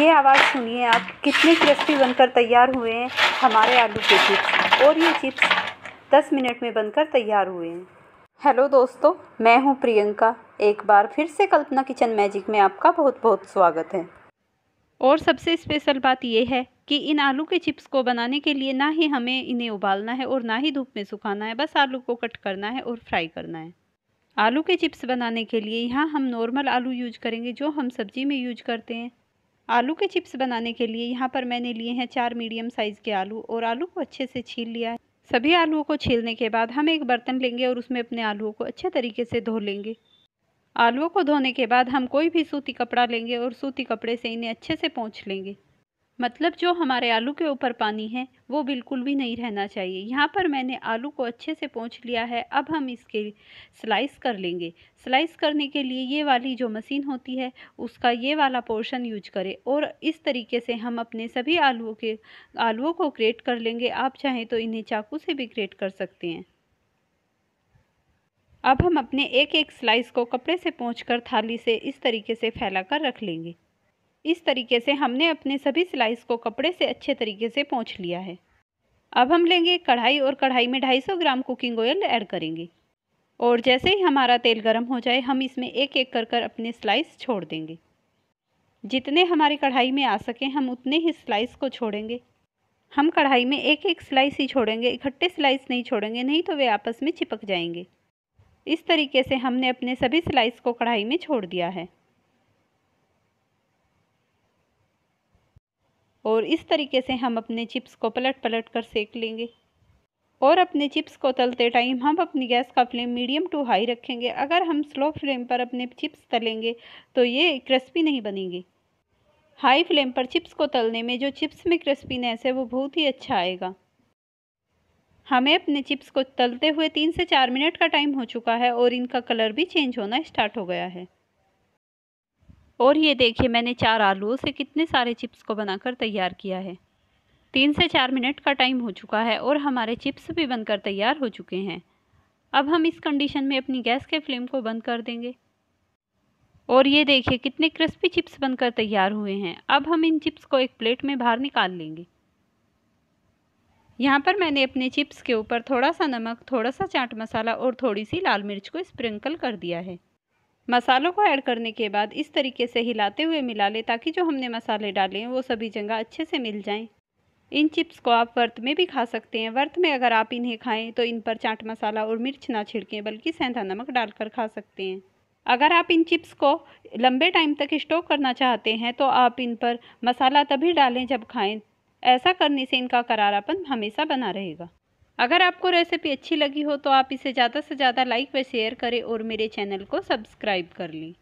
ये आवाज़ सुनिए आप कितने क्रिस्पी बनकर तैयार हुए हैं हमारे आलू के चिप्स और ये चिप्स दस मिनट में बनकर तैयार हुए हैं हेलो दोस्तों मैं हूँ प्रियंका एक बार फिर से कल्पना किचन मैजिक में आपका बहुत बहुत स्वागत है और सबसे स्पेशल बात यह है कि इन आलू के चिप्स को बनाने के लिए ना ही हमें इन्हें उबालना है और ना ही धूप में सुखाना है बस आलू को कट करना है और फ्राई करना है आलू के चिप्स बनाने के लिए यहाँ हम नॉर्मल आलू यूज करेंगे जो हम सब्जी में यूज करते हैं आलू के चिप्स बनाने के लिए यहाँ पर मैंने लिए हैं चार मीडियम साइज़ के आलू और आलू को अच्छे से छील लिया है सभी आलूओं को छीलने के बाद हम एक बर्तन लेंगे और उसमें अपने आलूओं को अच्छे तरीके से धो लेंगे आलूओं को धोने के बाद हम कोई भी सूती कपड़ा लेंगे और सूती कपड़े से इन्हें अच्छे से पहुँच लेंगे मतलब जो हमारे आलू के ऊपर पानी है वो बिल्कुल भी नहीं रहना चाहिए यहाँ पर मैंने आलू को अच्छे से पोंछ लिया है अब हम इसके स्लाइस कर लेंगे स्लाइस करने के लिए ये वाली जो मशीन होती है उसका ये वाला पोर्शन यूज करें और इस तरीके से हम अपने सभी आलूओं के आलुओं को ग्रेट कर लेंगे आप चाहें तो इन्हें चाकू से भी ग्रेट कर सकते हैं अब हम अपने एक एक स्लाइस को कपड़े से पहुँच थाली से इस तरीके से फैला कर रख लेंगे इस तरीके से हमने अपने सभी स्लाइस को कपड़े से अच्छे तरीके से पहुँच लिया है अब हम लेंगे कढ़ाई और कढ़ाई में 250 ग्राम कुकिंग ऑयल ऐड करेंगे और जैसे ही हमारा तेल गर्म हो जाए हम इसमें एक एक कर कर अपने स्लाइस छोड़ देंगे जितने हमारी कढ़ाई में आ सकें हम उतने ही स्लाइस को छोड़ेंगे हम कढ़ाई में एक एक स्लाइस ही छोड़ेंगे इकट्ठे स्लाइस नहीं छोड़ेंगे नहीं तो वे आपस में चिपक जाएंगे इस तरीके से हमने अपने सभी स्लाइस को कढ़ाई में छोड़ दिया है और इस तरीके से हम अपने चिप्स को पलट पलट कर सेक लेंगे और अपने चिप्स को तलते टाइम हम अपनी गैस का फ्लेम मीडियम टू हाई रखेंगे अगर हम स्लो फ्लेम पर अपने चिप्स तलेंगे तो ये क्रिस्पी नहीं बनेंगे हाई फ्लेम पर चिप्स को तलने में जो चिप्स में क्रिस्पीनेस है वो बहुत ही अच्छा आएगा हमें अपने चिप्स को तलते हुए तीन से चार मिनट का टाइम हो चुका है और इनका कलर भी चेंज होना स्टार्ट हो गया है और ये देखिए मैंने चार आलूओं से कितने सारे चिप्स को बनाकर तैयार किया है तीन से चार मिनट का टाइम हो चुका है और हमारे चिप्स भी बनकर तैयार हो चुके हैं अब हम इस कंडीशन में अपनी गैस के फ्लेम को बंद कर देंगे और ये देखिए कितने क्रिस्पी चिप्स बनकर तैयार हुए हैं अब हम इन चिप्स को एक प्लेट में बाहर निकाल लेंगे यहाँ पर मैंने अपने चिप्स के ऊपर थोड़ा सा नमक थोड़ा सा चाट मसाला और थोड़ी सी लाल मिर्च को स्प्रिंकल कर दिया है मसालों को ऐड करने के बाद इस तरीके से हिलाते हुए मिला लें ताकि जो हमने मसाले डाले हैं वो सभी जगह अच्छे से मिल जाएं इन चिप्स को आप वर्त में भी खा सकते हैं वर्त में अगर आप इन्हें खाएं तो इन पर चाट मसाला और मिर्च ना छिड़कें बल्कि सेंधा नमक डालकर खा सकते हैं अगर आप इन चिप्स को लंबे टाइम तक स्टोव करना चाहते हैं तो आप इन पर मसाला तभी डालें जब खाएँ ऐसा करने से इनका करारापन हमेशा बना रहेगा अगर आपको रेसिपी अच्छी लगी हो तो आप इसे ज़्यादा से ज़्यादा लाइक व शेयर करें और मेरे चैनल को सब्सक्राइब कर लें